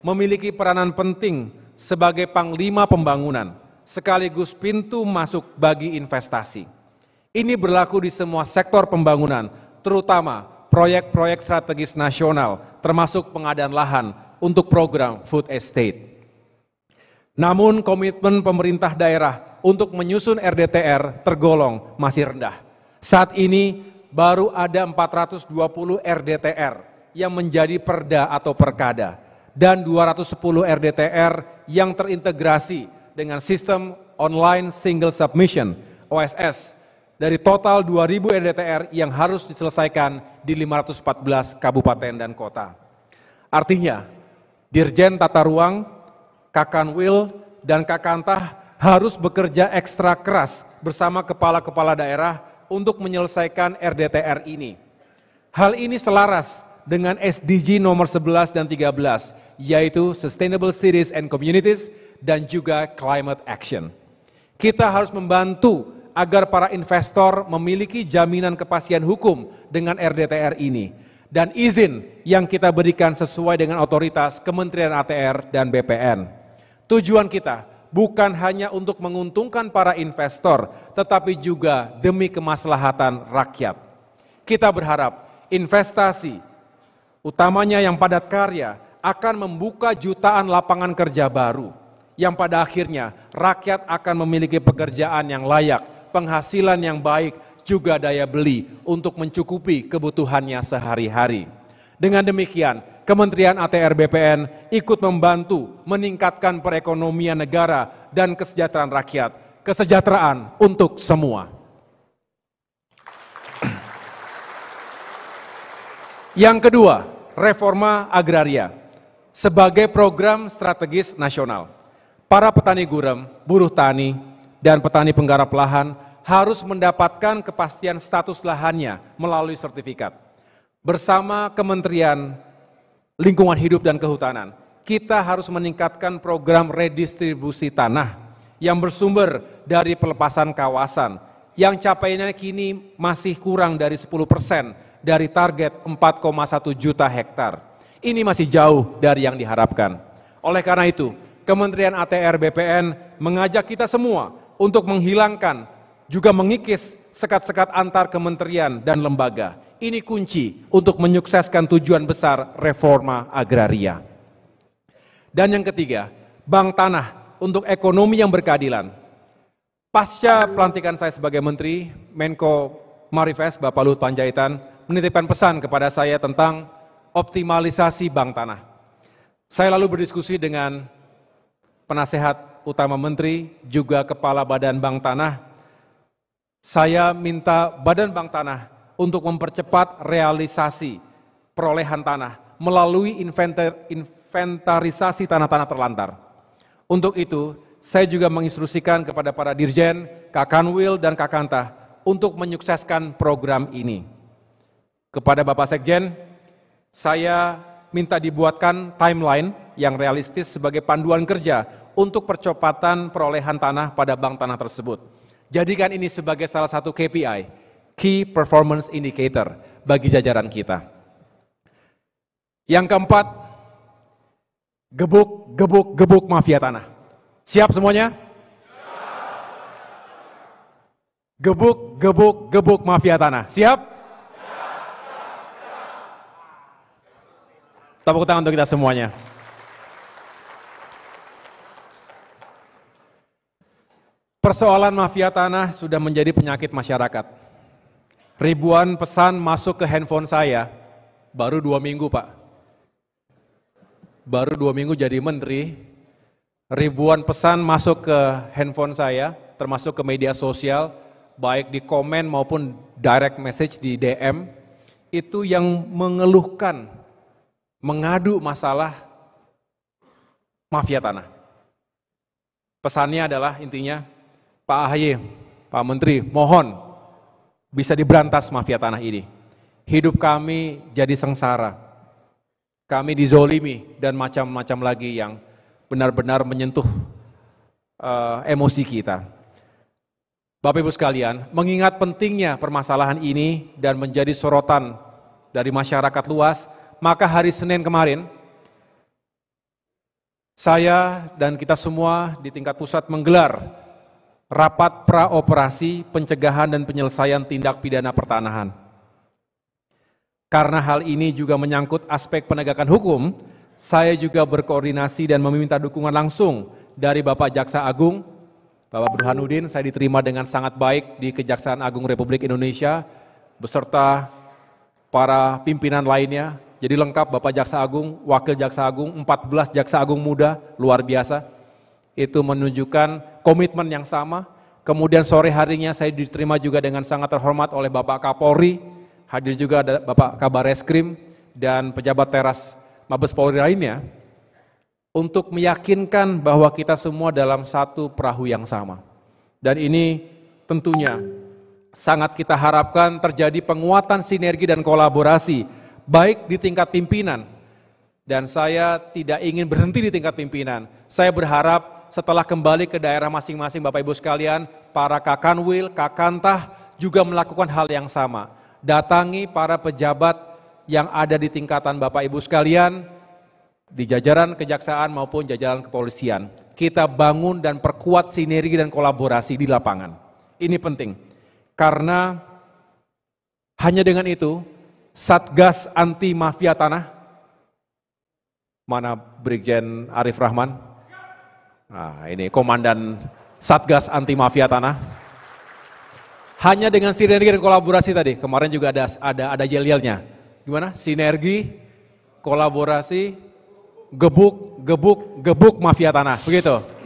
memiliki peranan penting sebagai panglima pembangunan, sekaligus pintu masuk bagi investasi. Ini berlaku di semua sektor pembangunan, terutama proyek-proyek strategis nasional, termasuk pengadaan lahan untuk program food estate. Namun komitmen pemerintah daerah untuk menyusun RDTR tergolong masih rendah. Saat ini baru ada 420 RDTR yang menjadi perda atau perkada dan 210 RDTR yang terintegrasi dengan sistem online single submission OSS dari total 2000 RDTR yang harus diselesaikan di 514 kabupaten dan kota. Artinya, Dirjen Tata Ruang, Kakanwil, dan Kakantah harus bekerja ekstra keras bersama kepala-kepala daerah untuk menyelesaikan RDTR ini. Hal ini selaras dengan SDG nomor 11 dan 13, yaitu Sustainable Cities and Communities dan juga Climate Action. Kita harus membantu agar para investor memiliki jaminan kepastian hukum dengan RDTR ini dan izin yang kita berikan sesuai dengan otoritas Kementerian ATR dan BPN. Tujuan kita bukan hanya untuk menguntungkan para investor, tetapi juga demi kemaslahatan rakyat. Kita berharap investasi utamanya yang padat karya, akan membuka jutaan lapangan kerja baru, yang pada akhirnya rakyat akan memiliki pekerjaan yang layak, penghasilan yang baik, juga daya beli untuk mencukupi kebutuhannya sehari-hari. Dengan demikian, Kementerian ATR BPN ikut membantu meningkatkan perekonomian negara dan kesejahteraan rakyat, kesejahteraan untuk semua. Yang kedua, reforma agraria sebagai program strategis nasional. Para petani gurem, buruh tani, dan petani penggarap lahan harus mendapatkan kepastian status lahannya melalui sertifikat. Bersama Kementerian Lingkungan Hidup dan Kehutanan, kita harus meningkatkan program redistribusi tanah yang bersumber dari pelepasan kawasan yang capaiannya kini masih kurang dari 10 persen dari target 4,1 juta hektar. Ini masih jauh dari yang diharapkan. Oleh karena itu, Kementerian ATR BPN mengajak kita semua untuk menghilangkan juga mengikis sekat-sekat antar kementerian dan lembaga. Ini kunci untuk menyukseskan tujuan besar reforma agraria. Dan yang ketiga, bank tanah untuk ekonomi yang berkeadilan. Pasca pelantikan saya sebagai menteri, Menko Marifes, Bapak Luhut Panjaitan, menitipkan pesan kepada saya tentang optimalisasi bank tanah. Saya lalu berdiskusi dengan penasehat utama menteri, juga kepala badan bank tanah. Saya minta badan bank tanah untuk mempercepat realisasi perolehan tanah melalui inventar, inventarisasi tanah-tanah terlantar. Untuk itu, saya juga menginstruksikan kepada para dirjen, Kakanwil, dan Kakanta untuk menyukseskan program ini. Kepada Bapak Sekjen, saya minta dibuatkan timeline yang realistis sebagai panduan kerja untuk percepatan perolehan tanah pada bank tanah tersebut. Jadikan ini sebagai salah satu KPI, Key Performance Indicator, bagi jajaran kita. Yang keempat, gebuk, gebuk, gebuk mafia tanah. Siap semuanya? Gebuk, gebuk, gebuk mafia tanah. Siap? Tepuk tangan untuk kita semuanya. Persoalan mafia tanah sudah menjadi penyakit masyarakat. Ribuan pesan masuk ke handphone saya, baru dua minggu Pak. Baru dua minggu jadi menteri, ribuan pesan masuk ke handphone saya, termasuk ke media sosial, baik di komen maupun direct message di DM, itu yang mengeluhkan mengadu masalah mafia tanah. Pesannya adalah intinya, Pak Ahaye, Pak Menteri, mohon bisa diberantas mafia tanah ini. Hidup kami jadi sengsara, kami dizolimi dan macam-macam lagi yang benar-benar menyentuh uh, emosi kita. Bapak Ibu sekalian, mengingat pentingnya permasalahan ini dan menjadi sorotan dari masyarakat luas, maka hari Senin kemarin, saya dan kita semua di tingkat pusat menggelar rapat praoperasi pencegahan dan penyelesaian tindak pidana pertanahan. Karena hal ini juga menyangkut aspek penegakan hukum, saya juga berkoordinasi dan meminta dukungan langsung dari Bapak Jaksa Agung, Bapak Burhanuddin, saya diterima dengan sangat baik di Kejaksaan Agung Republik Indonesia, beserta para pimpinan lainnya, jadi lengkap Bapak Jaksa Agung, Wakil Jaksa Agung, 14 Jaksa Agung muda, luar biasa. Itu menunjukkan komitmen yang sama. Kemudian sore harinya saya diterima juga dengan sangat terhormat oleh Bapak Kapolri, hadir juga ada Bapak Kabar Reskrim dan pejabat teras Mabes Polri lainnya untuk meyakinkan bahwa kita semua dalam satu perahu yang sama. Dan ini tentunya sangat kita harapkan terjadi penguatan sinergi dan kolaborasi baik di tingkat pimpinan. Dan saya tidak ingin berhenti di tingkat pimpinan. Saya berharap setelah kembali ke daerah masing-masing Bapak Ibu sekalian, para kakanwil, kakantah juga melakukan hal yang sama. Datangi para pejabat yang ada di tingkatan Bapak Ibu sekalian, di jajaran kejaksaan maupun jajaran kepolisian. Kita bangun dan perkuat sinergi dan kolaborasi di lapangan. Ini penting. Karena hanya dengan itu Satgas Anti Mafia Tanah? Mana Brigjen Arif Rahman? Nah, ini Komandan Satgas Anti Mafia Tanah. Hanya dengan sinergi dan kolaborasi tadi. Kemarin juga ada ada ada yel Gimana? Sinergi, kolaborasi, gebuk, gebuk, gebuk mafia tanah. Begitu.